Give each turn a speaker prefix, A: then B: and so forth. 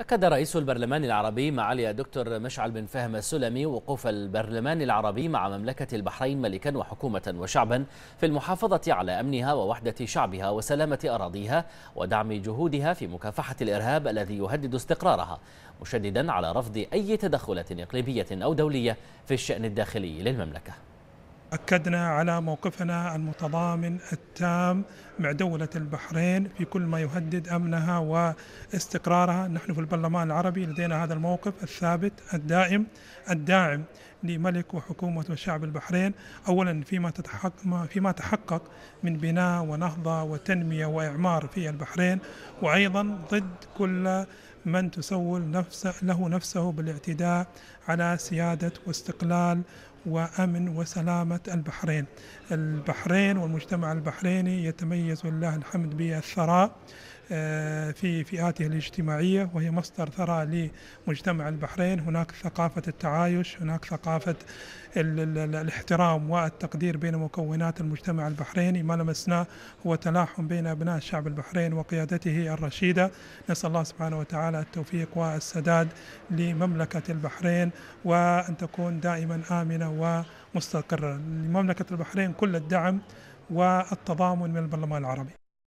A: أكد رئيس البرلمان العربي معالي الدكتور مشعل بن فهم السلمي وقوف البرلمان العربي مع مملكة البحرين ملكا وحكومة وشعبا في المحافظة على أمنها ووحدة شعبها وسلامة أراضيها ودعم جهودها في مكافحة الإرهاب الذي يهدد استقرارها مشددا على رفض أي تدخلات إقليمية أو دولية في الشأن الداخلي للمملكة
B: أكدنا على موقفنا المتضامن التام مع دولة البحرين في كل ما يهدد أمنها واستقرارها نحن في البرلمان العربي لدينا هذا الموقف الثابت الدائم الداعم لملك وحكومة وشعب البحرين أولا فيما تتحقق فيما تحقق من بناء ونهضة وتنمية وإعمار في البحرين وأيضا ضد كل من تسول نفسه له نفسه بالاعتداء على سيادة واستقلال وأمن وسلامة البحرين البحرين والمجتمع البحريني يتميز والله الحمد بالثراء آه، في فئاته الاجتماعية وهي مصدر ثراء لمجتمع البحرين هناك ثقافة التعايش هناك ثقافة الاحترام والتقدير بين مكونات المجتمع البحريني ما لمسناه هو تلاحم بين أبناء شعب البحرين وقيادته الرشيدة نسأل الله سبحانه وتعالى التوفيق والسداد لمملكة البحرين وأن تكون دائما آمنة ومستقرة لمملكة البحرين كل الدعم والتضامن من البرلمان العربي